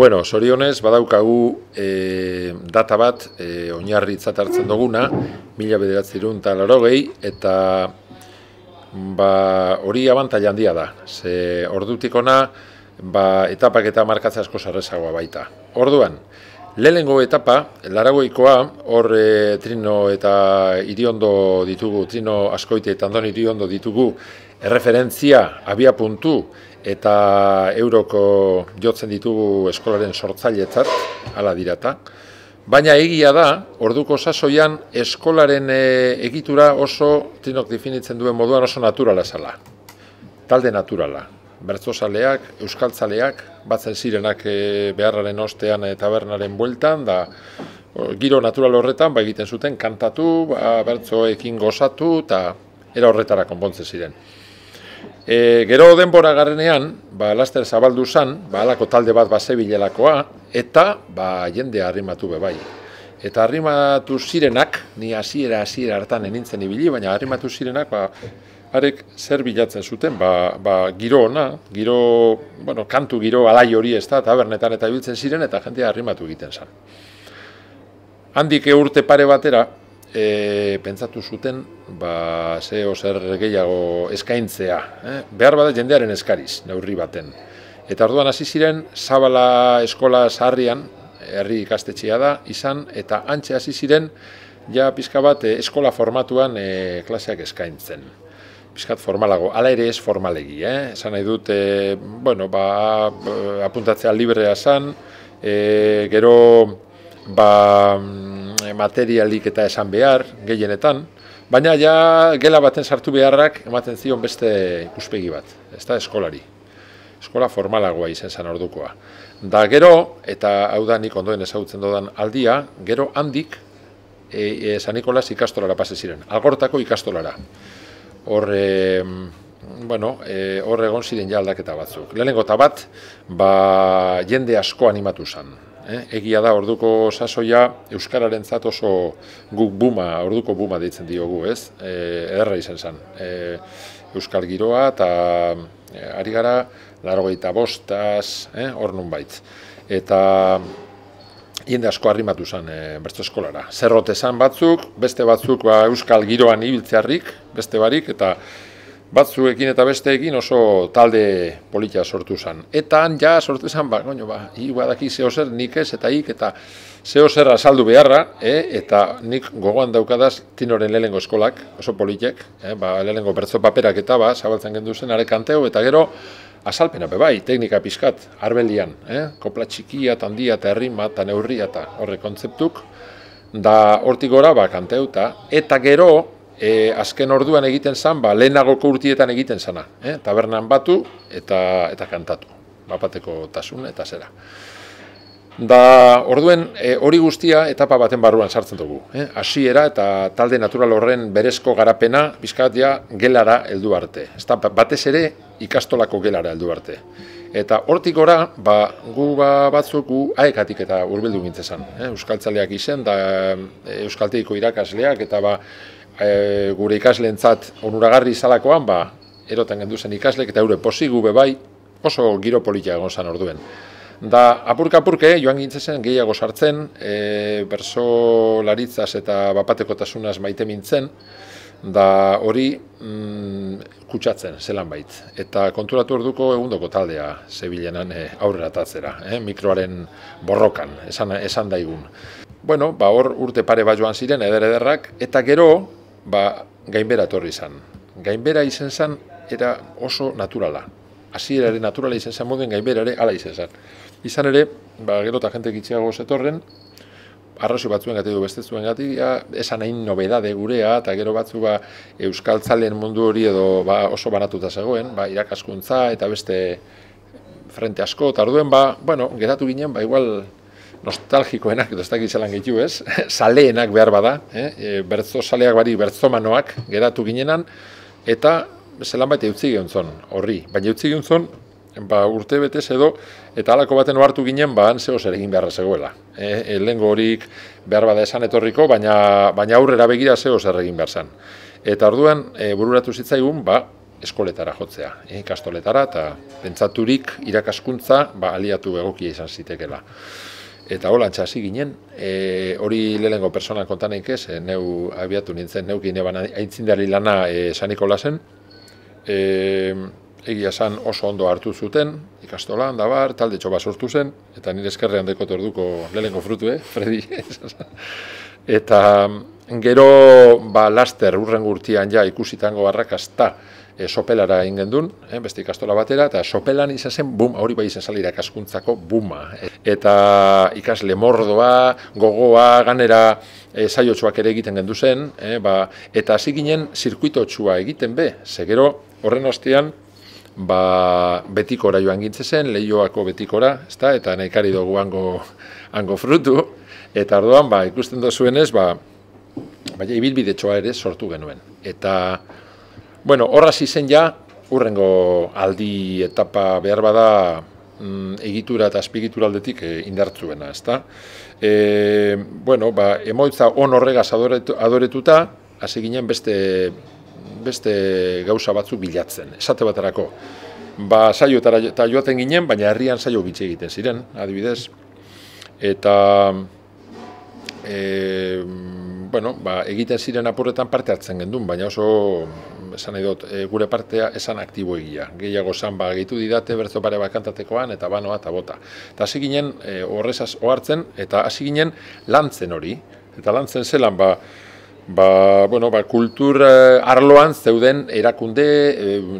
Bueno, sorionez, badaukagu e, data bat e, hartzen duguna, mila bederatzerun eta laro gehi, eta ba, hori abantaila handia da. Ze ordutikona, ba, etapak eta markatza asko zarrezagoa baita. Orduan, lehengo etapa, laragoikoa, hor eh, trino eta iriondo ditugu, trino askoite eta andon ditugu, erreferentzia abia puntu eta euroko jotzen ditugu eskolaren sortzailetzat ala dirata. Baina egia da, orduko sasoian eskolaren e, egitura oso tinok definitzen duen moduan oso naturala esala. Talde naturala. Bertzozaleak, euskaltzaleak, batzen zirenak e, beharraren ostean eta bernaren bueltan, da giro natural horretan, ba egiten zuten kantatu, ba, bertzoekin gozatu eta era horretara konpontzen ziren. E, gero denbora garrenean, ba, laster zabaldu zan, ba, alako talde bat base bilelakoa, eta ba, jende harrimatu be bai. Eta harrimatu zirenak, ni hasiera hasiera hartan enintzen ibili, baina harrimatu zirenak, ba, arek zer bilatzen zuten, ba, ba, giro ona, giro, bueno, kantu giro alai hori ez da, tabernetan eta ibiltzen ziren, eta jende harrimatu egiten zan. Handik e urte pare batera, e, pentsatu zuten ba, ze oser gehiago eskaintzea, eh? behar bada jendearen eskariz, neurri baten. Eta orduan hasi ziren Zabala eskola zaharrian, herri ikastetxea da izan eta antze hasi ziren ja pizka bat e, eskola formatuan e, klaseak eskaintzen. Pizkat formalago, hala ere ez formalegi, eh? Esan nahi dut eh bueno, ba, apuntatzea librea izan, e, gero ba, mm, materialik eta esan behar, gehienetan, baina ja gela baten sartu beharrak ematen zion beste ikuspegi bat, ez da eskolari. Eskola formalagoa izen zen ordukoa. Da gero, eta hau da nik ondoen ezagutzen dodan aldia, gero handik e, e, San Nikolas ikastolara pase ziren, algortako ikastolara. Hor, bueno, e, hor egon ziren ja aldaketa batzuk. Lehenengo eta bat, ba, jende asko animatu zen. Eh? Egia da, orduko sasoia Euskararen oso guk buma, orduko buma deitzen diogu, ez? E, ederra izan zen. E, Euskal giroa eta eh, ari gara, larogeita bostaz, eh? baitz. Eta hiende asko harrimatu zen e, bertso eskolara. Zerrote zen batzuk, beste batzuk ba, Euskal giroan ibiltzearrik, beste barik, eta batzuekin eta besteekin oso talde politia sortu zen. Eta han ja sortu zen, ba, goño, ba, hiru badaki zeo zer nik ez eta ik, eta zeo azaldu beharra, eh? eta nik gogoan daukadaz tinoren lehenengo eskolak, oso politiek, eh? ba, lehenengo bertzo paperak eta ba, zabaltzen gendu zen, are kanteo, eta gero, azalpena bai, teknika pizkat, arbelian, eh? kopla txikia, tandia, eta herrima, eta neurria, eta horre kontzeptuk, da hortik gora, ba, kanteuta, eta gero, e, azken orduan egiten zen, ba, lehenagoko urtietan egiten zena, Eh? Tabernan batu eta, eta kantatu, bapateko tasun eta zera. Da, orduen e, hori guztia etapa baten barruan sartzen dugu. Eh? hasiera eta talde natural horren berezko garapena bizkatia gelara heldu arte. Ez ba, batez ere ikastolako gelara heldu arte. Eta hortik gora, ba, gu ba, batzuk gu aekatik eta urbildu gintzen zen. Eh? Euskaltzaleak izen, da, e, euskalteiko irakasleak, eta ba, e, gure ikasleentzat onuragarri izalakoan, ba, erotan gendu zen ikaslek eta eure posigu bai oso giro politia egon zan orduen. Da, apurka-apurke, joan gintzen gehiago sartzen, e, laritzaz eta bapateko tasunaz maite mintzen, da hori mm, kutsatzen, zelan bait. Eta konturatu orduko egundoko taldea zebilenan e, aurrera tatzera, eh, mikroaren borrokan, esan, esan daigun. Bueno, ba, hor urte pare bat joan ziren, eder ederrak, eta gero, ba, gainbera torri izan. Gainbera izen zen, era oso naturala. Asi ere naturala izen zen moden, gainbera ere ala izen zen. Izan ere, ba, gero eta jente gitxeago zetorren, arrazio batzuen gati du beste zuen gati, ja, esan nahi nobedade gurea, eta gero batzu ba, euskal tzalen mundu hori edo ba, oso banatuta zegoen, ba, irakaskuntza eta beste frente asko, eta arduen, ba, bueno, geratu ginen, ba, igual nostalgikoenak, ez dakit gehiu ez, saleenak behar bada, eh? e, bertzo saleak bari bertzomanoak geratu ginenan, eta zelan baita eutzi gehuntzon, horri, baina eutzi gehuntzon, ba, urte betez edo, eta halako baten oartu ginen, ba, antzeo zer egin beharra zegoela. Eh? E, e horik behar bada esan etorriko, baina, baina aurrera begira zeo zer egin behar zan. Eta orduan, e, bururatu zitzaigun, ba, eskoletara jotzea, ikastoletara, eh? eta pentsaturik irakaskuntza ba, aliatu egokia izan zitekela eta hola txasi ginen, e, hori lehenengo personan kontan ez, e, neu abiatu nintzen, neu gine ban lana e, saniko lasen, e, egia san oso ondo hartu zuten, ikastola da bar, talde txoba sortu zen, eta nire eskerrean deko torduko lehenengo frutu, eh, Fredi? eta gero, ba, laster urren gurtian ja ikusitango barrakazta, e, sopelara egin gendun, eh, beste ikastola batera, eta sopelan izan zen, bum, hori bai izan salira ikaskuntzako buma. Eh. Eta ikasle mordoa, gogoa, ganera, e, eh, zaiotxoak ere egiten gendu zen, eh, ba, eta hasi ginen, zirkuitotxua egiten be, segero horren hastean, ba, betikora joan gintzen zen, lehioako betikora, ezta? eta nahikari dugu hango, frutu, eta arduan, ba, ikusten dozuenez, ba, Baina, ibilbide ere sortu genuen, eta Bueno, horra zizen ja, urrengo aldi etapa behar bada mm, egitura eta azpigitura aldetik e, eh, indartzuena, ez da? Eh, bueno, ba, emoitza on horregaz adoretu, adoretuta, hasi ginen beste, beste gauza batzu bilatzen, esate baterako. Ba, saio eta joaten ginen, baina herrian saio bitxe egiten ziren, adibidez. Eta, e, bueno, ba, egiten ziren apurretan parte hartzen gendun, baina oso esan nahi eh, gure partea esan aktibo egia. Gehiago esan ba, gehitu didate bertzo pare bakantatekoan eta banoa eta bota. Eta hasi ginen e, eh, horrezaz ohartzen eta hasi ginen lantzen hori. Eta lantzen zelan ba, ba, bueno, ba, kultur eh, arloan zeuden erakunde,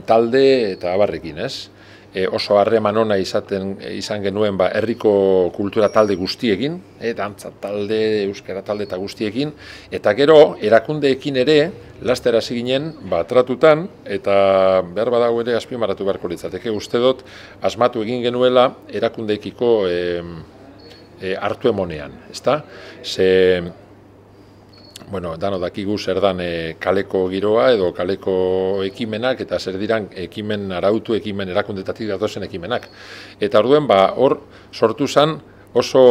talde eta barrekin, ez? E, oso harreman ona izaten e, izan genuen ba herriko kultura talde guztiekin, eh dantza talde, euskara talde eta guztiekin eta gero erakundeekin ere laster hasi ginen ba tratutan eta behar badago ere azpimarratu beharko litzateke. Uste dut asmatu egin genuela erakundeekiko eh hartu emonean, ezta? Ze bueno, dano dakigu zer dan eh, kaleko giroa edo kaleko ekimenak eta zer diran ekimen arautu, ekimen erakundetatik datozen ekimenak. Eta orduen, ba, hor sortu zen oso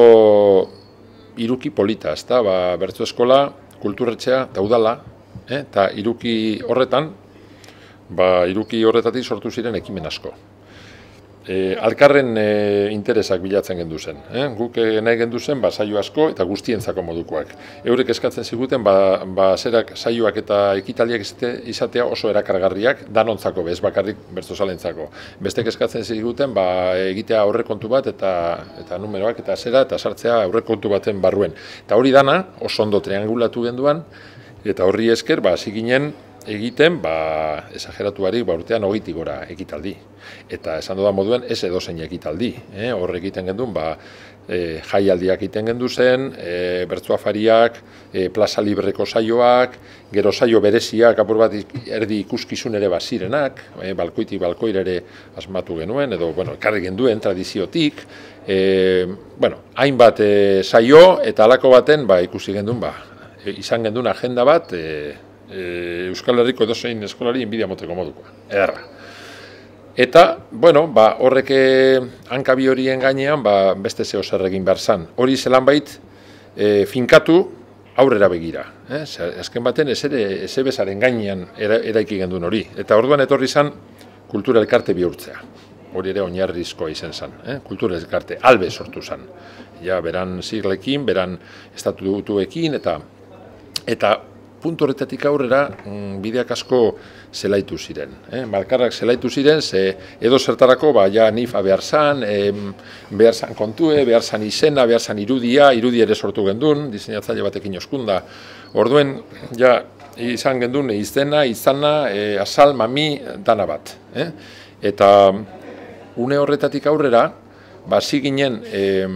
iruki polita, ezta, ba, bertzu eskola, kulturretxea, daudala, eh? eta eh? iruki horretan, ba, iruki horretatik sortu ziren ekimen asko e, alkarren e, interesak bilatzen gendu zen. Eh? Guk e, nahi gendu zen, ba, saio asko eta guztientzako modukoak. Eurek eskatzen ziguten, ba, ba zerak saioak eta ekitaliak izatea oso erakargarriak danontzako bez, bakarrik bertozalentzako. Bestek eskatzen ziguten, ba, egitea aurrekontu bat eta, eta numeroak eta zera eta sartzea aurrekontu baten barruen. Eta hori dana, oso ondo triangulatu genduan, eta horri esker, ba, ziginen, egiten, ba, esageratuari, ba, urtean hogeitik gora ekitaldi. Eta esan dudan moduen, ez edo zein ekitaldi. Eh? Horre egiten gendun, ba, e, jaialdiak egiten gendu zen, e, eh, bertu afariak, e, eh, plaza libreko saioak, gero saio bereziak, apur bat erdi ikuskizun ere bazirenak, e, balkoitik balkoirere ere asmatu genuen, edo, bueno, karri genduen tradiziotik, e, bueno, hainbat e, saio, eta alako baten, ba, ikusi gendun, ba, izan gendun agenda bat, e, E, Euskal Herriko edozein eskolari inbidia moteko moduko, erra Eta, bueno, ba, horreke hankabi horien gainean, ba, beste zeo zerrekin behar zan. Hori zelan bait, e, finkatu aurrera begira. Eh? Azken baten, ez ere, ez ebesaren gainean era, eraiki gendun hori. Eta orduan etorri zan, kultura elkarte bihurtzea. Hori ere oinarrizkoa izen zan. Eh? Kultura elkarte, albe sortu zan. Ja, beran siglekin, beran estatutuekin, eta eta puntu horretatik aurrera mm, bideak asko zelaitu ziren. Eh? Malkarrak zelaitu ziren, ze edo zertarako, ba, ja, nifa behar zan, eh, behar zan kontue, behar zan izena, behar zan irudia, irudia ere sortu gendun, diseinatzaile batekin oskunda. Orduen, ja, izan gendun, izena, izana, eh, asal, mami, dana bat. Eh? Eta une horretatik aurrera, ba, ziginen, eh,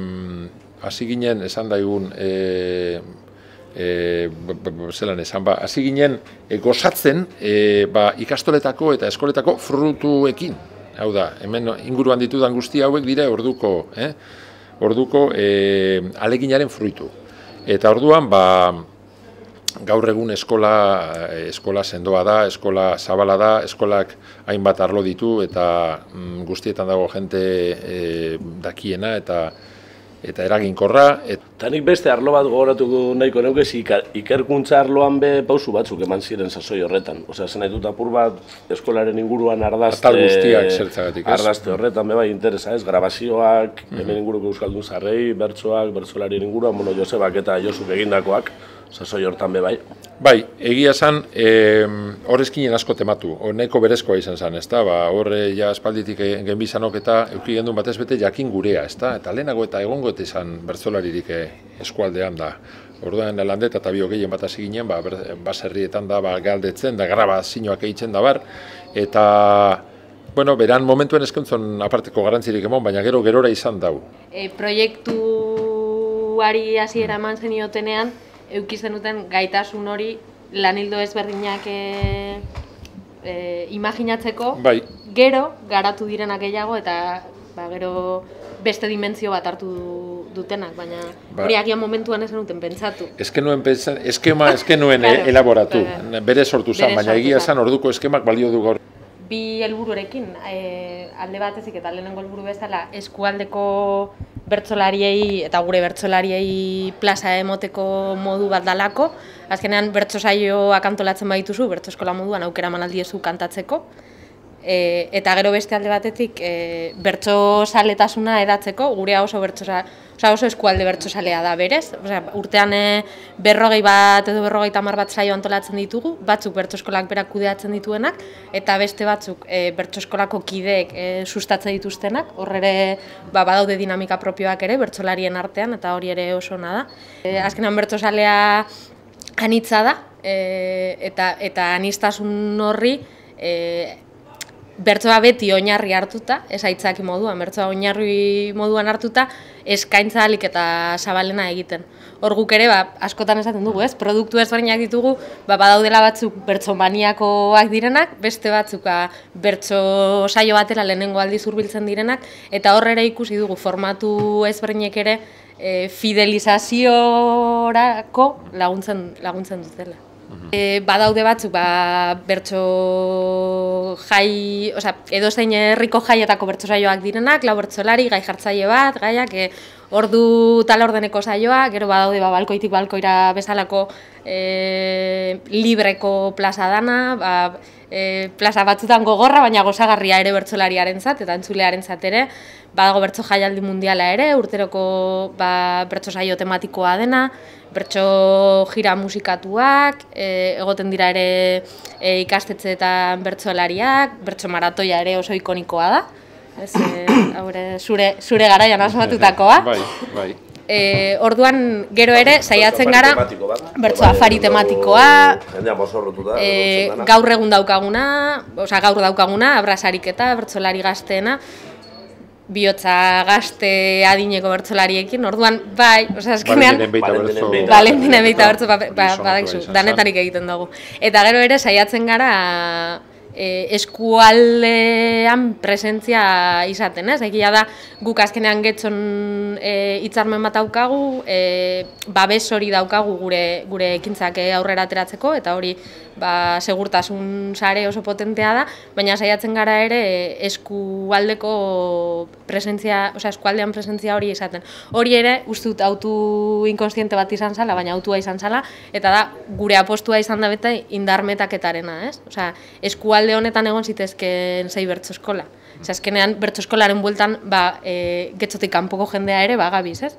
Hasi ginen, esan daigun, eh, e, zelan esan, ba, hasi ginen e, gozatzen e, ba, ikastoletako eta eskoletako frutuekin. Hau da, hemen inguruan ditudan guzti hauek dira orduko, eh? orduko e, aleginaren fruitu. Eta orduan, ba, gaur egun eskola, eskola sendoa da, eskola zabala da, eskolak hainbat arlo ditu eta mm, guztietan dago jente e, dakiena eta eta eraginkorra. Eta nik beste arlo bat gogoratuko nahiko neukez ikerkuntza arloan be pausu batzuk eman ziren sasoi horretan. Osea, zen haitut apur bat eskolaren inguruan ardazte, guztiak zertzagatik, ardazte horretan be bai interesa ez, grabazioak, mm-hmm. hemen inguruko euskaldun zarrei, bertsoak, bertsolari inguruan, bueno, Josebak eta Josuk egindakoak sasoi hortan be bai. Bai, egia esan, eh, hor asko tematu, honeko nahiko berezkoa izan zen, ez ba, hor eh, ja espalditik eh, genbizanok eta euki gendun batez bete jakin gurea, ez eta lehenago eta egongo eta izan bertsolaririk eh, eskualdean da. Orduan landeta eta bio gehien bat ginen, ba, baserrietan da, ba, galdetzen, da, graba zinuak egiten da bar, eta Bueno, beran momentuen eskuntzon aparteko garantzirik emon, baina gero gerora izan dau. E, proiektuari hasiera eman zenio eukizten duten gaitasun hori lanildo ezberdinak e, imaginatzeko, bai. gero garatu direnak gehiago eta ba, gero beste dimentsio bat hartu dutenak, baina ba. hori agian momentuan ez duten pentsatu. Eskenuen eskema e- claro. elaboratu, bere sortu zen, baina egia esan orduko eskemak balio du Bi helbururekin, eh, alde batezik eta lehenengo helburu bezala eskualdeko bertsolariei eta gure bertsolariei plaza emoteko modu bat dalako. Azkenean bertso saioak antolatzen badituzu, bertso eskola moduan aukera manaldiezu kantatzeko. E, eta gero beste alde batetik e, bertso saletasuna edatzeko, gurea oso bertso oso eskualde bertso da berez. urtean e, berrogei bat edo berrogei tamar bat saio antolatzen ditugu, batzuk bertso eskolak berak kudeatzen dituenak, eta beste batzuk e, bertso kideek e, sustatzen dituztenak, horre ba, badaude dinamika propioak ere, bertsolarien artean, eta hori ere oso nada. E, azkenan bertso salea anitza da, e, eta, eta anistasun horri, e, bertsoa beti oinarri hartuta, ez aitzak moduan, bertsoa oinarri moduan hartuta, eskaintza alik eta zabalena egiten. Hor guk ere, ba, askotan esaten dugu, ez? Produktu ezberdinak ditugu, ba, badaudela batzuk bertso maniakoak direnak, beste batzuk ba, bertso saio batera lehenengo aldi zurbiltzen direnak, eta hor ere ikusi dugu formatu ezberdinek ere e, fidelizaziorako laguntzen, laguntzen dutela. E, badaude batzuk, ba, bertso jai, oza, edo zein herriko jaietako bertso direnak, lau bertso lari, gai jartzaile bat, gaiak, e, ordu tal ordeneko saioa, gero badaude ba balkoitik balkoira bezalako e, libreko plaza dana, ba, e, plaza batzutan gogorra, baina gozagarria ere bertsolariaren zat, eta entzulearen zat ere, badago bertso jaialdi mundiala ere, urteroko ba, bertso saio tematikoa dena, bertso gira musikatuak, e, egoten dira ere e, ikastetzeetan bertsolariak, bertso maratoia ere oso ikonikoa da, ez eh aurre zure zure garaian hasmatutakoa. Bai, bai. E, orduan gero ere saiatzen gara bertsoa bai, fari bai, bai. tematikoa, jendea mozorrotuta, e, eh, gaur egun daukaguna, osea gaur daukaguna abrasariketa bertsolari gazteena bihotza gazte adineko bertsolariekin. Orduan bai, osea sea, eskenean Valentina Mitaurtzu, ba, ba, ba, ba, ba, ba, ba, ba, ba, ba, ba, e, eskualdean presentzia izaten, ez? Egia da guk azkenean getzon e, hitzarmen bat daukagu, e, babes hori daukagu gure gure ekintzak e, aurrera ateratzeko eta hori ba, segurtasun sare oso potentea da, baina saiatzen gara ere eskualdeko presentzia, osea eskualdean presentzia hori izaten. Hori ere ustut autu inkonsciente bat izan zala, baina autua izan zala eta da gure apostua izan da bete indarmetaketarena, ez? Osea, eskualde lurralde honetan egon zitezkeen sei bertso eskola. Ez bertso eskolaren bueltan ba eh getxotik kanpoko jendea ere ba ez?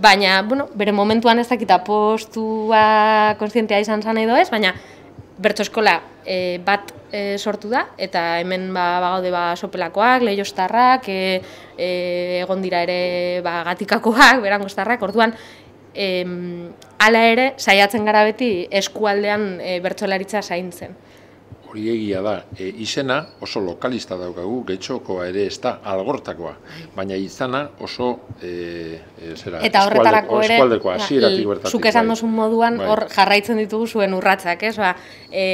Baina, bueno, bere momentuan ez dakita postua kontzientea izan san edo ez, baina bertso eskola e, bat e, sortu da eta hemen ba bagaude ba sopelakoak, leiostarrak, e, e, egon dira ere ba gatikakoak, berangostarrak. Orduan Em, ala ere, saiatzen gara beti eskualdean e, bertsolaritza zaintzen hori egia da, e, izena oso lokalista daukagu, getxokoa ere ez da, algortakoa, baina izana oso e, e, zera, eta horretarako ere zuk esan bai. dozun moduan bai. hor bai. jarraitzen ditugu zuen urratzak, ez ba e,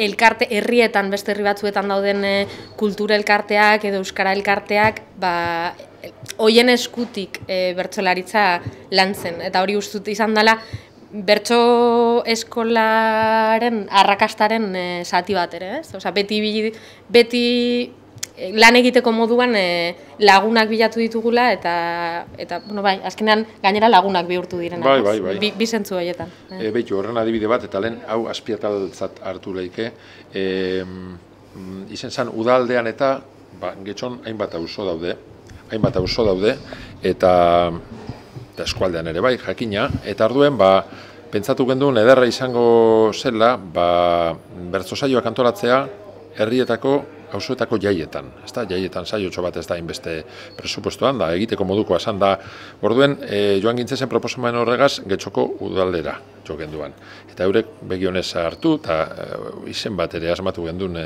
elkarte herrietan beste herri batzuetan dauden e, kultura elkarteak edo euskara elkarteak ba, e, hoien eskutik e, bertsolaritza lantzen, eta hori ustut izan dela bertso eskolaren arrakastaren sati eh, bat ere, ez? Osa, beti beti eh, lan egiteko moduan e, lagunak bilatu ditugula eta eta bueno, bai, azkenean gainera lagunak bihurtu direnak. Bai, bai, bai. Bi sentzu hoietan. Eh, e, beti horren adibide bat eta lehen hau azpietaldetzat hartu leke. Eh, mm, izen udaldean eta ba, getxon hainbat auzo daude. Hainbat auzo daude eta eskualdean ere bai, jakina, eta arduen, ba, pentsatu genduen ederra izango zela, ba, bertso saioak antolatzea, herrietako, hausuetako jaietan, ez da, jaietan saiotxo bat ez da inbeste presupuestoan da, egiteko moduko asan da, orduen, e, joan gintzezen proposamen horregaz, getxoko udaldera jo genduan. Eta eurek begionez hartu, eta eh, izen bat ere asmatu gendun eh,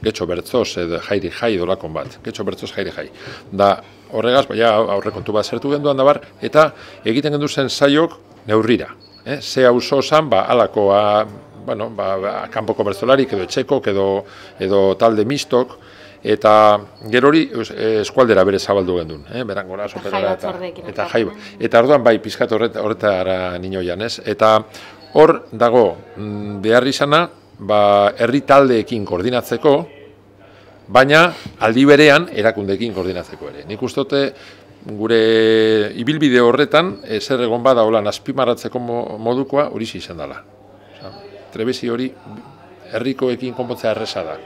getxo bertzoz, edo jairi jai dolakon bat, getxo bertzoz jairi jai. Da, horregaz, baina aurrekontu bat zertu genduan dabar, eta egiten gendu zen zaiok neurrira. Eh? Ze hauzo ba, alakoa, bueno, ba, ba kanpoko bertzolarik edo txeko, edo, edo talde mistok, eta gero hori eh, eskualdera bere zabaldu gendun, eh? berangora, soperara, eta, eta jai, eta orduan bai, pizkatu horretara horret nino eta hor dago mm, beharrizana izana, ba, herri taldeekin koordinatzeko, baina aldi berean erakundeekin koordinatzeko ere. Nik dute gure ibilbide horretan eh, zer egon bada hola azpimarratzeko modukoa hori izan dela. Osea, trebesi hori herrikoekin konpontzea erresa da.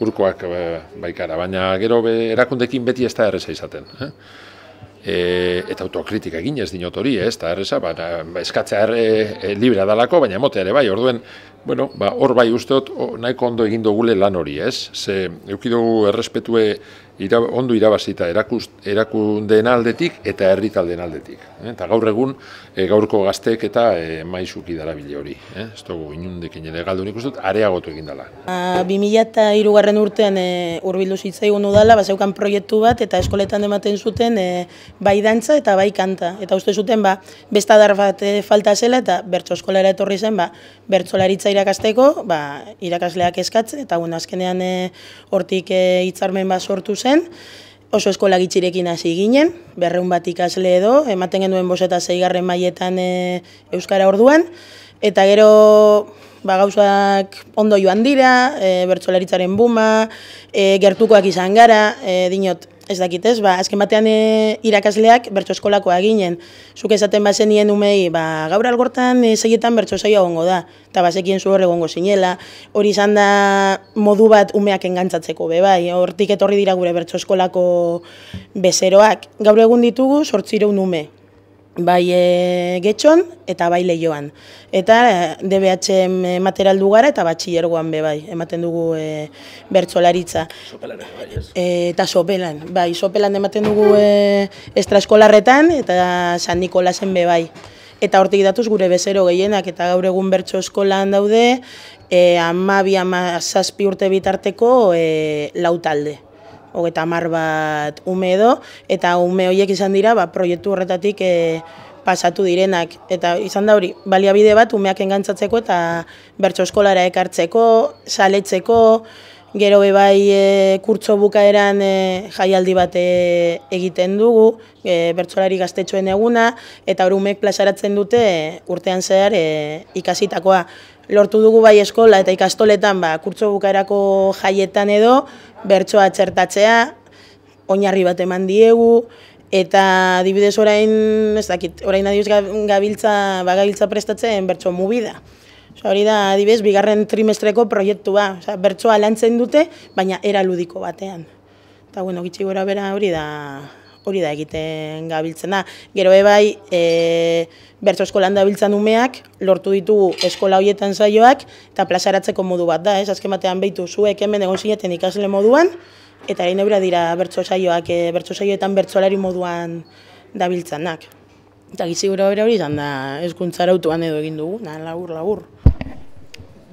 Urkoak eh, baikara, baina gero be, erakundeekin beti ez da erresa izaten, e, eta autokritika egin ez dinot hori, ez da erresa, ba, eskatzea erre, e, libra dalako, baina emote ere bai, orduen Bueno, ba, hor bai usteot, nahiko ondo egindu gule lan hori, ez? Ze, eukidugu errespetue ira, ondu irabazita erakundeen aldetik eta herritaldeen aldetik. Eh? Eta gaur egun eh, gaurko gazteek eta eh, maizuki dara bile hori. Eh? Ez dugu inundekin ere galdu nik uste dut, areagotu egin dala. Ba, mila eta garren urtean e, urbildu zitzaigun udala, ba, proiektu bat eta eskoletan ematen zuten e, bai dantza eta bai kanta. Eta uste zuten, ba, besta darbat falta zela eta bertso eskolara etorri zen, ba, bertso irakasteko, ba, irakasleak eskatzen eta bueno, azkenean hortik e, itzarmen bat sortu zen, oso eskola gitxirekin hasi ginen, berreun bat ikasle edo, ematen genuen boseta eta zeigarren maietan e, Euskara orduan, eta gero ba, gauzak ondo joan dira, e, bertsolaritzaren buma, e, gertukoak izan gara, e, dinot, ez dakit ez, ba, azken batean eh, irakasleak bertso eskolakoa eginen. Zuk esaten bazen nien umei, ba, gaur algortan e, eh, zeietan bertso zaio da, eta bazekien zu horre gongo zinela. Hori izan da modu bat umeak engantzatzeko, be bai, hortik etorri dira gure bertso eskolako bezeroak. Gaur egun ditugu sortzireun ume, bai e, getxon eta bai lehioan. Eta e, DBH material dugara eta batxillergoan ergoan be bai, ematen dugu e, Sopelan, bai, e, Eta sopelan, bai, sopelan ematen dugu e, eta San Nikolasen be bai. Eta hortik datuz gure bezero gehienak eta gaur egun bertso eskolan daude, e, amabi, urte bitarteko e, lautalde eta mar bat ume edo, eta ume horiek izan dira ba, proiektu horretatik eh, pasatu direnak. Eta izan da hori, baliabide bat umeak engantzatzeko eta bertso eskolara ekartzeko, saletzeko, gero bebai eh, kurtso bukaeran eh, jaialdi bat egiten dugu, e, bertsolari gaztetxoen eguna, eta hori umeek plazaratzen dute urtean zehar ikasitakoa lortu dugu bai eskola eta ikastoletan ba, kurtso bukaerako jaietan edo bertsoa txertatzea, oinarri bat eman diegu, eta dibidez orain, ez dakit, orain adibiz gabiltza, bagabiltza prestatzen bertso mubida. Osea, hori da, adibiz, bigarren trimestreko proiektua, osea, bertsoa lantzen dute, baina era ludiko batean. Eta, bueno, gitsi gora bera hori da hori da egiten gabiltzen da. Gero ebai, e, bertso eskolan da biltzen umeak, lortu ditu eskola hoietan zaioak, eta plazaratzeko modu bat da, ez? Azken batean behitu zuek hemen egon zineten ikasle moduan, eta egin eura dira bertso zaioak, e, bertso saioetan bertsolari moduan dabiltzenak. Eta gizi gura hori izan da, eskuntza arautuan edo egin dugu, nahan labur, labur.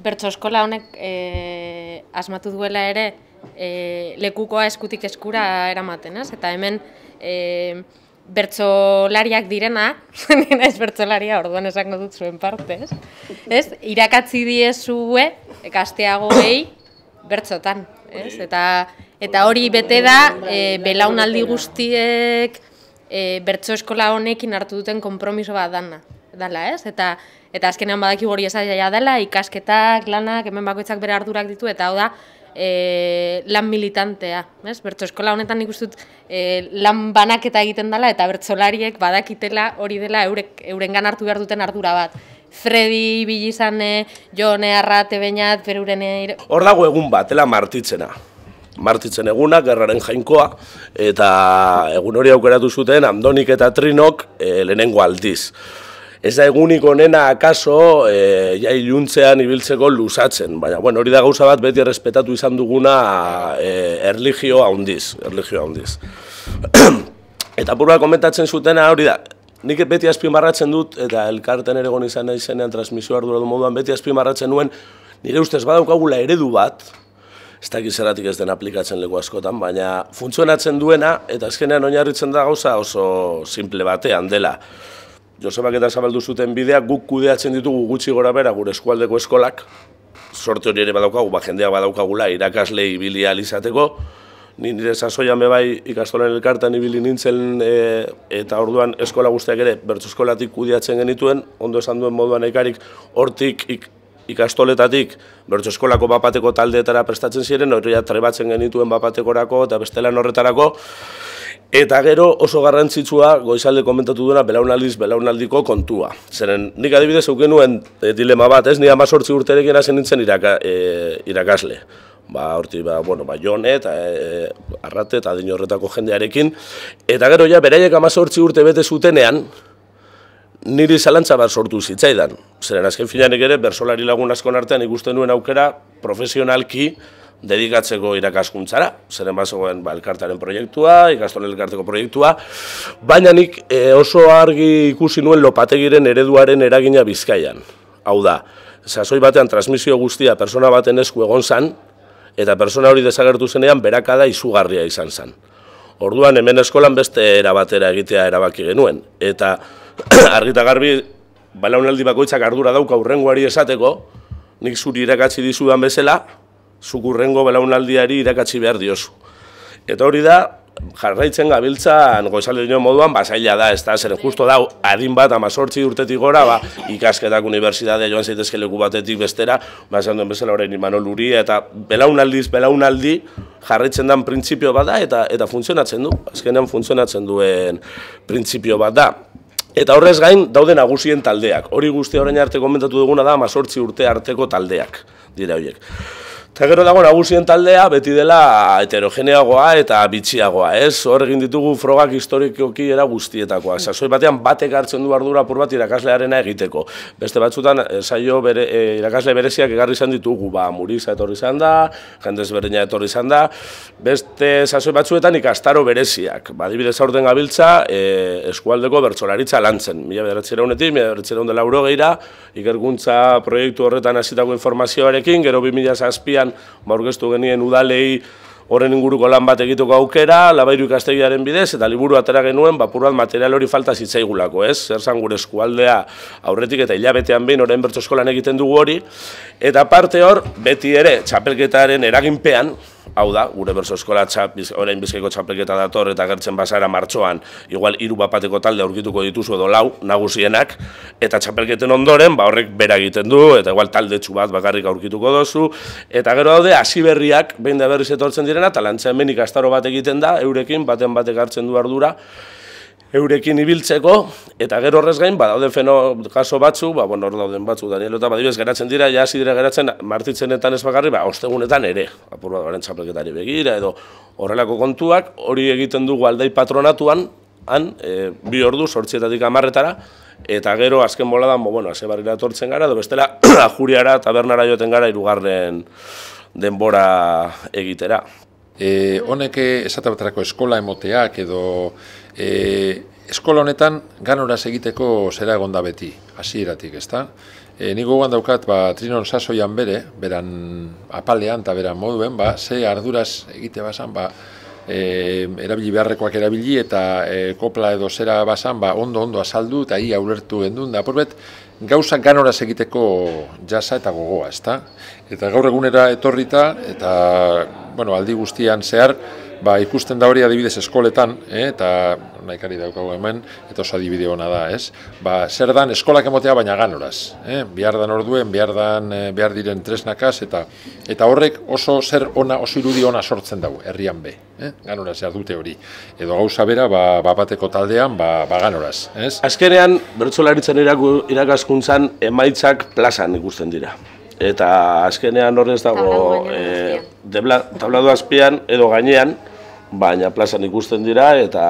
Bertso eskola honek e, asmatu duela ere, e, lekukoa eskutik eskura eramaten, ez? Eta hemen e, bertsolariak direna, ez bertsolaria, orduan esango dut zuen parte, ez? Ez? Irakatzi diezue gasteago gei bertsotan, ez? Eta eta hori bete da e, belaunaldi guztiek e, bertso eskola honekin hartu duten konpromiso bat dana dala, ez? Eta eta azkenean badakigu hori esaia dela, ikasketak, lanak, hemen bakoitzak bere ardurak ditu eta hau da, e, lan militantea, ez? Bertso eskola honetan ikustut e, eh, lan banaketa egiten dela eta bertsolariek badakitela hori dela eurek, eurengan hartu behar duten ardura bat. Freddy Bilizane, eh, Jone Arrate Beñat, Beruren Hor dago egun bat, dela martitzena. Martitzen eguna, gerraren jainkoa, eta egun hori aukeratu zuten Andonik eta Trinok e, lehenengo aldiz ez da egunik onena akaso e, ja iluntzean ibiltzeko luzatzen. Baina, bueno, hori da gauza bat beti respetatu izan duguna e, eh, erligio handiz, erligio handiz. eta burua komentatzen zutena hori da, nik beti azpimarratzen dut, eta elkarten ere izan izanean transmisioa ardura du moduan, beti azpimarratzen nuen, nire ustez badaukagula eredu bat, ez da ez den aplikatzen leku askotan, baina funtzionatzen duena, eta azkenean oinarritzen da gauza oso simple batean dela. Josebak eta zabaldu zuten bidea guk kudeatzen ditugu gutxi gora bera gure eskualdeko eskolak. Sorte hori ere badaukagu, ba, jendea badaukagula irakasle ibili alizateko. Ni nire zazoian bebai ikastolen elkartan ibili nintzen e, eta orduan eskola guztiak ere bertso eskolatik kudeatzen genituen, ondo esan duen moduan ekarik hortik ikastoletatik bertso eskolako bapateko taldeetara prestatzen ziren, horiak trebatzen genituen bapatekorako eta bestelan horretarako. Eta gero oso garrantzitsua goizalde komentatu duena belaunaldiz belaunaldiko kontua. Zeren nik adibidez eukenuen e, eh, dilema bat, ez ni amazortzi urterekin hasi nintzen iraka, e, irakasle. Ba, ba, bueno, ba, jone eta eh, arrate eta de horretako jendearekin. Eta gero ja, beraiek amazortzi urte bete zutenean, niri zalantza bat sortu zitzaidan. Zeren azken finanek ere, bersolari lagun askon artean ikusten duen aukera profesionalki, dedikatzeko irakaskuntzara, zeren bazegoen ba, elkartaren proiektua, ikastoren elkarteko proiektua, baina nik e, oso argi ikusi nuen lopategiren ereduaren eragina bizkaian. Hau da, sasoi batean transmisio guztia persona baten esku egon zan, eta persona hori desagertu zenean berakada izugarria izan zan. Orduan hemen eskolan beste erabatera egitea erabaki genuen. Eta argita garbi, balaunaldi bakoitzak ardura dauka urrenguari esateko, nik zuri irakatzi dizudan bezala, zukurrengo belaunaldiari irakatsi behar diozu. Eta hori da, jarraitzen goizalde goizaldino moduan, ba, da, ez da, zeren justo da, adin bat, amazortzi urtetik gora, ba, ikasketak universitatea joan zaitezke batetik bestera, ba, zean bezala horrein iman luri eta belaunaldiz, belaunaldi, jarraitzen dan printzipio bat da, eta, eta funtzionatzen du, azkenean funtzionatzen duen printzipio bat da. Eta horrez gain, daude nagusien taldeak. Hori guztia orain arte komentatu duguna da, amazortzi urte arteko taldeak, dira horiek. Eta gero dago nagusien taldea beti dela heterogeneagoa eta bitxiagoa, ez? Hor ditugu frogak historikoki era guztietakoak. Sasoi batean batek hartzen du ardura apur bat irakaslearena egiteko. Beste batzutan eh, saio bere, eh, irakasle bereziak egarri izan ditugu, ba Muriza etorri izan da, Jendez etorri izan da. Beste sasoi batzuetan ikastaro bereziak. Ba, adibidez aurten gabiltza eh, eskualdeko bertsolaritza lantzen. 1900etik 1980era ikerkuntza proiektu horretan hasitako informazioarekin, gero 2007 Bizkaian aurkeztu genien udalei horren inguruko lan bat egiteko aukera, labairu ikastegiaren bidez, eta liburu atera genuen, bapurat material hori falta zitzaigulako, ez? Zerzan gure eskualdea aurretik eta hilabetean behin orain bertu egiten dugu hori, eta parte hor, beti ere, txapelketaren eraginpean, hau da, gure berso eskola txap, biz, orain bizkaiko txapelketa dator eta gertzen bazara martxoan, igual hiru bapateko talde aurkituko dituzu edo lau nagusienak, eta txapelketen ondoren, ba horrek bera egiten du, eta igual talde bat bakarrik aurkituko dozu, eta gero daude, hasi berriak, behin da berriz etortzen direna, eta lantzen benik astaro bat egiten da, eurekin, baten batek hartzen du ardura, eurekin ibiltzeko, eta gero horrez gain, badaude feno kaso batzu, ba, bueno, hor dauden batzu, Daniel, eta badibes, geratzen dira, ja hasi dira geratzen, martitzenetan ez bakarri, ba, ostegunetan ere, apur bat txapelketari begira, edo horrelako kontuak, hori egiten dugu aldai patronatuan, han, e, bi ordu, sortzietatik etara eta gero azken boladan da, bueno, ase tortzen gara, edo bestela, ajuriara, tabernara joten gara, irugarren denbora egitera. Honeke, eh, honek eh, esate eskola emoteak edo E, eskola honetan ganoraz egiteko zera egonda beti, hasieratik ezta? E, Niko daukat, ba, trinon sasoian bere, beran apalean eta beran moduen, ba, ze arduras egite basan, ba, e, erabili beharrekoak erabili eta e, kopla edo zera basan, ba, ondo ondo azaldu eta ia ulertu gendun, da, porbet, gauza ganoraz egiteko jasa eta gogoa, ezta? Eta gaur egunera etorrita, eta, bueno, aldi guztian zehar, ba, ikusten da hori adibidez eskoletan, eh, eta naikari daukago hemen, eta oso adibide hona da, ez? Ba, zer dan eskolak emotea baina ganoraz, eh? orduen, behar, dan, eh, behar diren tresnakaz, eta eta horrek oso zer ona, oso irudi ona sortzen dago, herrian be, eh? ganoraz, jar dute hori. Edo gauza bera, ba, bateko taldean, ba, ba ganoraz, ez? Azkerean, bertzolaritzen irakaskuntzan emaitzak plazan ikusten dira. Eta azkenean horrez dago, tabladu eh, azpian edo gainean, baina plazan ikusten dira eta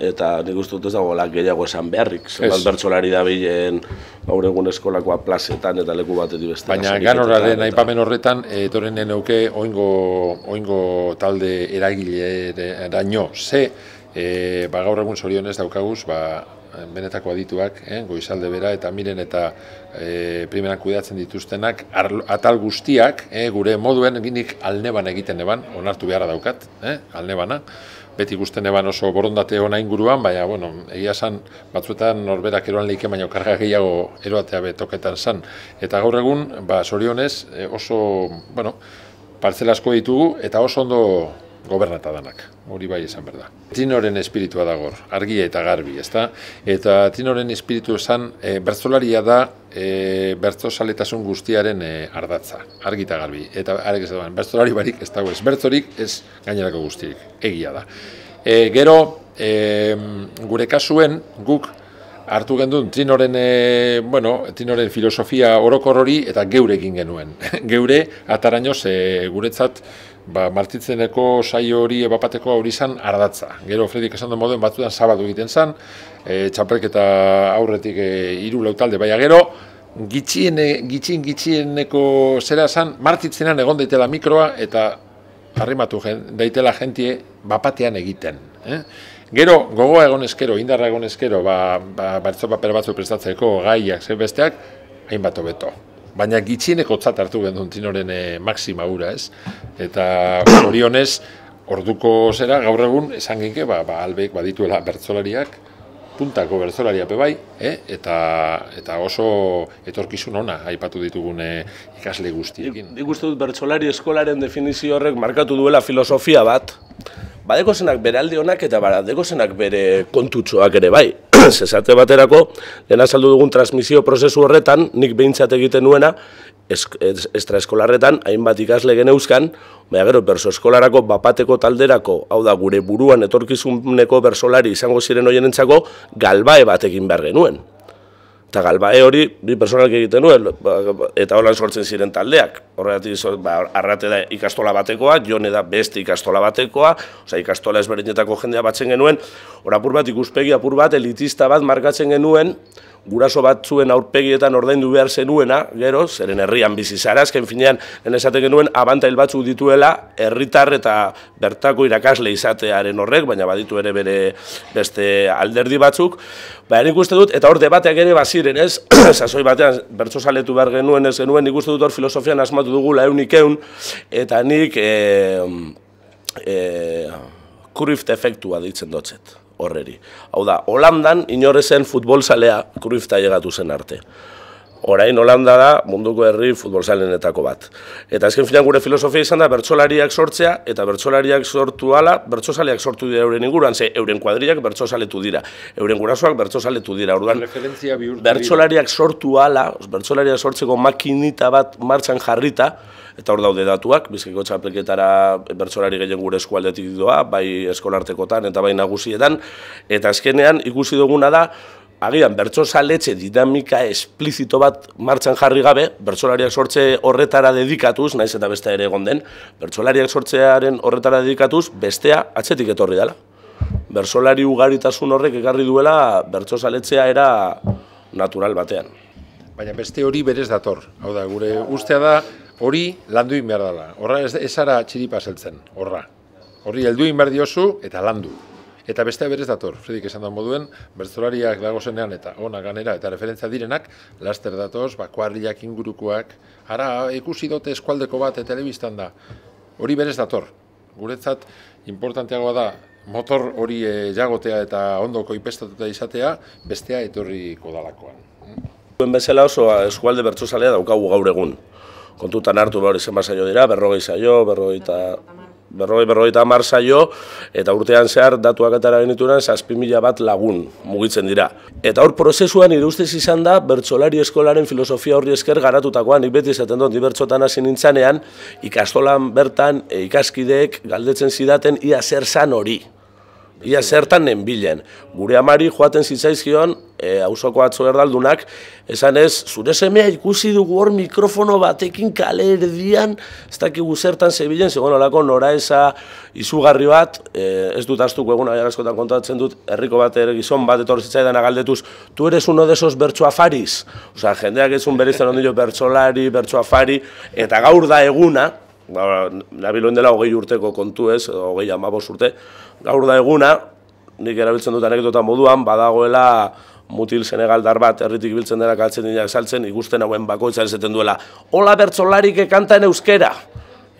eta nik uste dut ez dago lak gehiago esan beharrik, zelan bertxolari da bilen gaur egun eskolakoa plazetan eta leku bat edo beste. Baina ganora den aipamen horretan, eh, etoren neneuke oingo, oingo talde eragile eraino, ze, e, ba gaur egun zorionez daukaguz, ba, Eh, benetako adituak, eh, goizalde bera, eta miren eta e, primeran kudeatzen dituztenak, atal guztiak, eh, gure moduen ginik alneban egiten eban, onartu beharra daukat, eh, alnebana, beti guzten eban oso borondate hona inguruan, baina, bueno, egia san, batzuetan norberak eroan lehike baina karga gehiago eroatea betoketan san. Eta gaur egun, ba, sorionez, eh, oso, bueno, parzelasko ditugu, eta oso ondo gobernata hori bai esan berda. Trinoren espiritua gor, argia eta garbi, ezta? Eta Trinoren espiritu esan, e, eh, bertzolaria da e, guztiaren e, ardatza, argi eta garbi. Eta arek ez da, bertzolari barik ez dago ez, bertzorik ez gainerako guztiek, egia da. E, gero, gure kasuen guk hartu gendun Trinoren, e, bueno, Trinoren filosofia orokor eta geure egin genuen. geure, ataraino ze guretzat, ba, martitzeneko saio hori ebapateko hori izan ardatza. Gero Fredrik esan du moduen batzudan zabaldu egiten zen, e, txaprek eta aurretik e, hiru e, lautalde baina gero, gitxien gitxin gitxieneko zera esan, martitzenan egon daitela mikroa eta harrimatu daitela jentie bapatean egiten. Eh? Gero, gogoa egon eskero, indarra egon ezkero, ba, ba, batzopaper batzu prestatzeko gaiak, zer besteak, hainbat hobeto baina gitxieneko tzat hartu gendun tinoren e, eh, maksima hura, ez? Eta horionez, orduko zera, gaur egun, esan ginke, ba, ba albek badituela bertzolariak, puntako pe bai, eh? eta, eta oso etorkizun ona aipatu ditugun eh, ikasle guztiekin. Nik dut bertzolari eskolaren definizio horrek markatu duela filosofia bat, badeko zenak bere alde honak eta badeko zenak bere kontutxoak ere bai. Zezate baterako, dena saldu dugun transmisio prozesu horretan, nik behintzat egiten nuena, estraeskolarretan, hainbat ikasle geneuzkan, baina gero, berso eskolarako, bapateko talderako, hau da, gure buruan etorkizuneko bersolari izango ziren hoien entzako, galbae batekin behar genuen. Eta galbae eh, hori, bi personalak egiten nuen, ba, eta holan sortzen ziren taldeak. Horregatik, ba, arrate da ikastola batekoa, jone da beste ikastola batekoa, oza, ikastola ezberdinetako jendea batzen genuen, horapur bat ikuspegi, apur bat, elitista bat markatzen genuen, guraso batzuen aurpegietan ordaindu behar zenuena, gero, zeren herrian bizi zarazken finean, en esaten genuen, abantail batzuk dituela, herritar eta bertako irakasle izatearen horrek, baina baditu ere bere beste alderdi batzuk, Ba, nik guzti dut, eta hor debateak ere baziren ez, zazoi batean bertso saletu behar genuen ez genuen, nik guzti dut hor filosofian asmatu dugula eunik eun, eta nik e, eh, e, eh, efektua ditzen dotzet horreri. Hau da, Holandan inorezen futbolzalea kruifta llegatu zen arte orain Holanda da munduko herri futbolzalenetako bat. Eta azken finan gure filosofia izan da bertsolariak sortzea eta bertsolariak sortu ala, bertsozaleak sortu dira euren inguruan, ze euren kuadriak bertsozaletu dira, euren gurasoak bertsozaletu dira. Orduan, bertsolariak sortu ala, bertsolariak sortzeko makinita bat martxan jarrita, eta hor daude datuak, bizkiko txapelketara bertsolari gehien gure eskualdetik doa, bai eskolartekotan eta bai nagusietan, eta azkenean ikusi duguna da, agian bertso saletxe dinamika esplizito bat martxan jarri gabe, bertsolariak sortze horretara dedikatuz, naiz eta beste ere egon den, bertsolariak sortzearen horretara dedikatuz, bestea atzetik etorri dela. Bertsolari ugaritasun horrek ekarri duela bertso saletzea era natural batean. Baina beste hori berez dator. Hau da, gure ustea da hori landu inberdala. Horra ez ara txiripa zeltzen, horra. Horri helduin berdiozu eta landu eta bestea berez dator, Fredik esan da moduen, bertzolariak zenean eta ona ganera eta referentzia direnak, laster datoz, bakuarriak ingurukoak, ara ikusi dote eskualdeko bat eta telebistan da, hori berez dator, guretzat importanteagoa da, motor hori e, jagotea eta ondoko ipestatuta izatea, bestea etorriko kodalakoan. Duen bezala oso ba, eskualde bertzozalea daukagu gaur egun. Kontutan hartu behar izan bazaio dira, berrogei zaio, berrogei eta berroi berroi eta marzaio, eta urtean zehar datuak eta eraginituen zazpi mila bat lagun mugitzen dira. Eta hor prozesuan irustez izan da, bertsolari eskolaren filosofia horri esker garatutakoan, nik beti esaten dut, dibertsotan hasi nintzanean, ikastolan bertan, e, ikaskideek, galdetzen zidaten, ia zer zan hori ia zertan nenbilen. Gure amari joaten zitzaizkion, e, atzo erdaldunak, esan ez, zure semea ikusi dugu hor mikrofono batekin kale erdian, ez dakigu zertan zebilen, zegoen olako nora izugarri bat, e, ez dut aztuko egun askotan kontatzen dut, herriko bat gizon bat etorri zitzaidan galdetuz. tu eres uno de esos bertsoa fariz? Osa, jendeak ez un berizten ondilo bertsolari, bertso eta gaur da eguna, ba, nabiloen dela hogei urteko kontu ez, hogei amabos urte, gaur da eguna, nik erabiltzen dut anekdota moduan, badagoela mutil senegaldar bat erritik biltzen dela kaltzen dira saltzen, igusten hauen bakoitza ezetan duela. Hola bertzolarik ekantan euskera.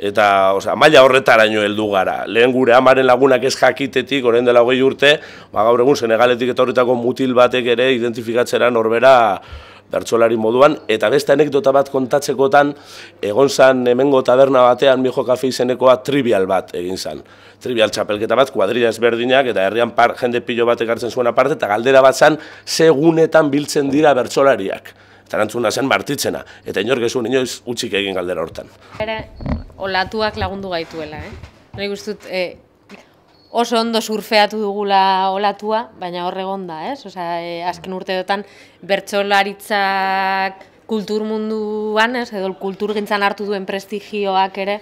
Eta, osea, maila horretaraino heldu gara. Lehen gure amaren lagunak ez jakitetik, orain dela hogei urte, ba, gaur egun Senegaletik etorritako mutil batek ere identifikatzera norbera bertsolari moduan eta beste anekdota bat kontatzekotan egon zan hemengo taberna batean mi jo kafe izenekoa trivial bat egin zan. Trivial txapelketa bat kuadrilla ezberdinak eta herrian par jende pilo batek ekartzen zuen aparte eta galdera bat zan segunetan biltzen dira bertsolariak. Tarantzuna zen martitzena eta inork ezun inoiz utzik egin galdera hortan. Era olatuak lagundu gaituela, eh. Nei gustut eh, oso ondo surfeatu dugula olatua, baina horre da ez? Osa, e, azken urte bertsolaritzak bertxolaritzak kultur munduan, ez? Edo, kultur gintzan hartu duen prestigioak ere,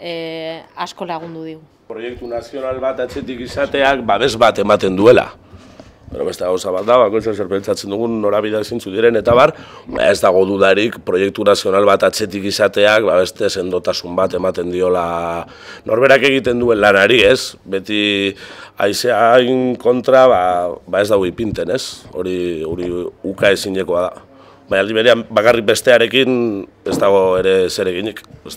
e, asko lagundu digu. Proiektu nazional bat atxetik izateak, babes bat ematen duela. Bero, beste gauza bat da, zer pentsatzen dugun norabidea zintzu diren, eta bar, ba, ez dago dudarik proiektu nazional bat atzetik izateak, ba, beste sendotasun bat ematen diola norberak egiten duen lanari, ez? Beti hain kontra, ba, ba ez dago ipinten, ez? Hori, hori uka ezinekoa da. Baina aldi berean, bakarrik bestearekin ez dago ere zer eginik, ez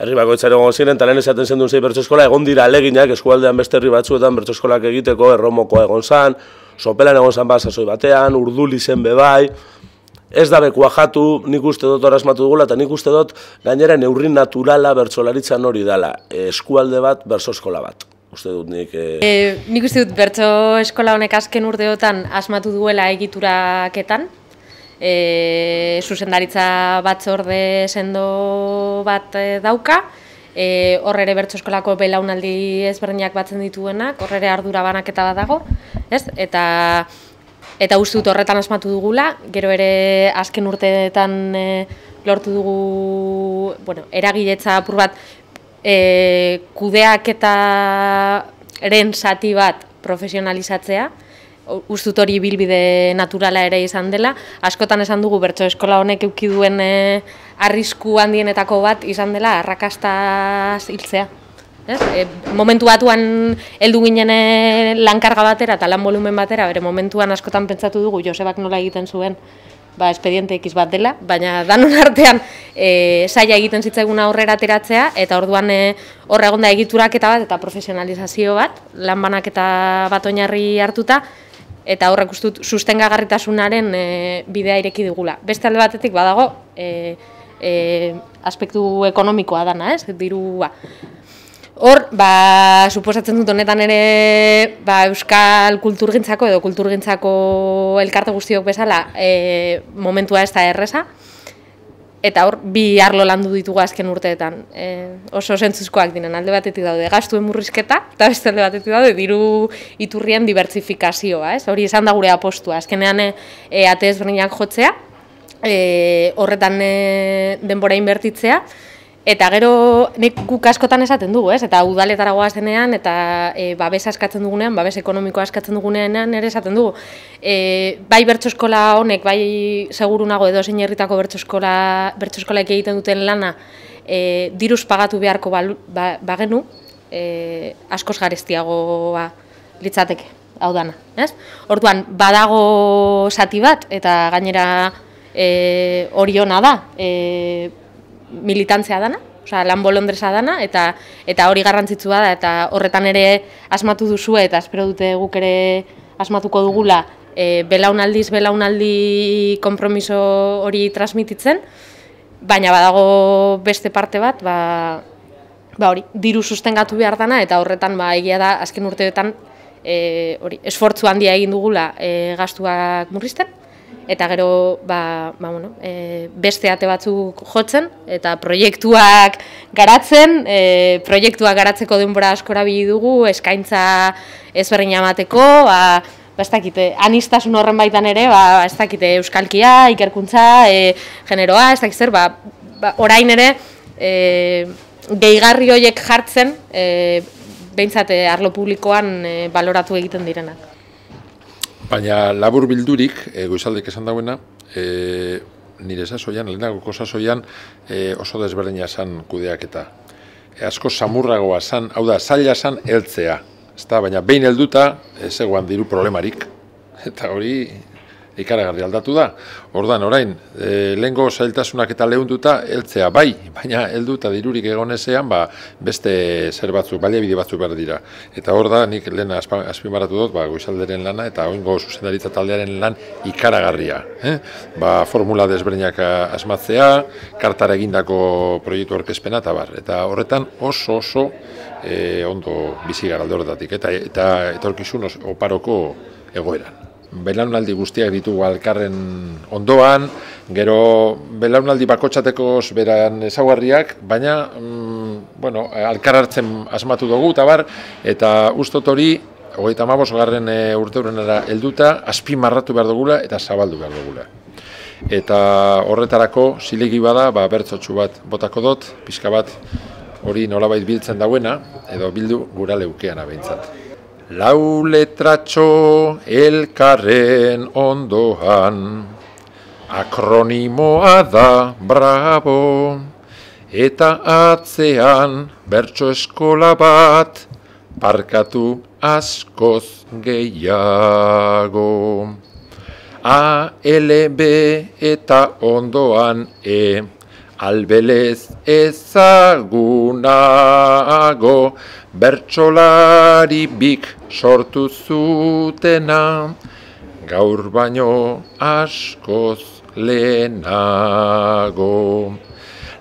herri bakoitzaren egon ziren, talen esaten zen duen zei bertso eskola, egon dira aleginak eskualdean beste herri batzuetan bertso eskolak egiteko, erromokoa egon zan, sopelan egon zan batean, urdu zen bebai, ez da bekua jatu, nik uste dut orasmatu dugula, eta nik uste dut gainera neurri naturala bertsolaritzan hori dela, eskualde bat bertso eskola bat. Uste dut nik... Eh... eh nik uste dut bertso eskola honek azken urdeotan asmatu duela egituraketan, e, zuzendaritza bat zorde sendo bat e, dauka, e, horre ere bertso eskolako belaunaldi ezberdinak batzen dituena, horre ere ardura banaketa eta bat dago, ez? eta eta dut horretan asmatu dugula, gero ere azken urteetan e, lortu dugu bueno, eragiretza apur bat e, kudeak eta eren sati bat profesionalizatzea, ustut hori bilbide naturala ere izan dela, askotan esan dugu bertso eskola honek euki duen eh, arrisku handienetako bat izan dela arrakastaz hiltzea. E, momentu batuan heldu ginen eh, lankarga batera eta lan volumen batera, bere momentuan askotan pentsatu dugu Josebak nola egiten zuen ba, espediente ekiz bat dela, baina danon artean e, saia egiten zitzaiguna aurrera ateratzea eta orduan e, horregonda egiturak eta bat eta profesionalizazio bat, lan banak eta bat oinarri hartuta, eta horrek ustut sustengagarritasunaren e, bidea ireki digula. Beste alde batetik badago, e, e, aspektu ekonomikoa dana, ez, dirua. Hor, ba, suposatzen dut honetan ere, ba, euskal kulturgintzako edo kulturgintzako elkarte guztiok bezala, e, momentua ez da erresa eta hor bi arlo landu ditugu azken urteetan. E, oso zentzuzkoak dinen alde batetik daude gastu emurrizketa eta beste alde batetik daude diru iturrien dibertsifikazioa, ez? Hori esan da gure apostua. Azkenean e, e, ate ezberdinak jotzea, e, horretan e, denbora inbertitzea Eta gero nik guk askotan esaten dugu, ez? Eta udaletara goaz eta e, babes askatzen dugunean, babes ekonomikoa askatzen dugunean ere esaten dugu. E, bai bertsoskola honek, bai segurunago edo zein herritako bertsoskola, bertsoskolaik egiten duten lana, e, diruz pagatu beharko ba, bagenu, e, askoz ba, litzateke, hau dana, ez? Orduan, badago zati bat, eta gainera e, hori e, da, e, militantzea dana, osea lan dana eta eta hori garrantzitsua da eta horretan ere asmatu duzu eta espero dute guk ere asmatuko dugula e, belaunaldiz belaunaldi konpromiso hori transmititzen baina badago beste parte bat ba, ba hori diru sustengatu behar dana eta horretan ba egia da azken urteetan e, hori esfortzu handia egin dugula e, gastuak murrizten eta gero ba, ba, bueno, e, beste ate batzuk jotzen eta proiektuak garatzen, e, proiektuak garatzeko denbora askora dugu, eskaintza ezberdin amateko, ba, ba, ez dakite, anistasun horren baitan ere, ba, ez dakite, euskalkia, ikerkuntza, e, generoa, ez dakit zer, ba, ba, orain ere, e, gehigarri horiek jartzen, e, behintzate, arlo publikoan e, baloratu egiten direnak. Baina labur bildurik, e, eh, goizaldek esan dagoena, e, eh, nire zazoian, lehenagoko sasoian, e, oso desberdina esan kudeak eta. E, asko samurragoa esan, hau da, zaila esan heltzea. Ezta, baina behin helduta, ez diru problemarik. Eta hori, ikaragarri aldatu da. Ordan orain, e, lehengo zailtasunak eta lehuntuta heltzea bai, baina heldu eta dirurik egonezean ba, beste zer batzu, bide batzuk behar dira. Eta hor da, nik lehen azpimaratu dut, ba, goizalderen lana eta oingo zuzendaritza taldearen lan ikaragarria. Eh? Ba, formula desberdinak asmatzea, kartara egindako proiektu orkespena eta bar. Eta horretan oso oso eh, ondo bizi garalde horretatik. Eta, eta etorkizun oparoko egoeran belaunaldi guztiak ditugu alkarren ondoan, gero belaunaldi bakotxatekoz beran ezaguarriak, baina mm, bueno, alkar hartzen asmatu dugu, tabar, eta ustot hori, hogeita mabos garren e, urte elduta, aspi marratu behar dugula eta zabaldu behar dugula. Eta horretarako, zilegi bada, ba, bertzotxu bat botako dut, pixka bat hori nolabait biltzen dauena, edo bildu gura leukean abeintzat lau letratxo elkarren ondoan. Akronimoa da bravo, eta atzean bertso eskola bat, parkatu askoz gehiago. A, L, B eta ondoan E, albelez ezagunago bertsolari bik sortu zutena, gaur baino askoz lehenago.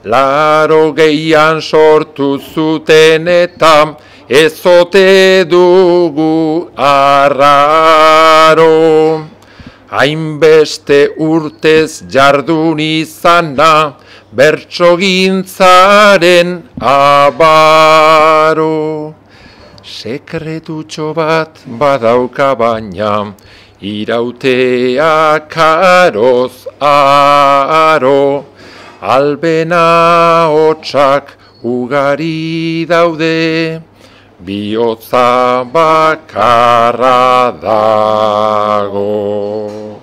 Laro gehian sortu zuten eta ezote dugu arraro. Hainbeste urtez jardun izana, bertsogintzaren abaro. Sekretutxo bat badauka baina, irautea aroz aro, albena hotxak ugari daude, bihotza bakarra dago.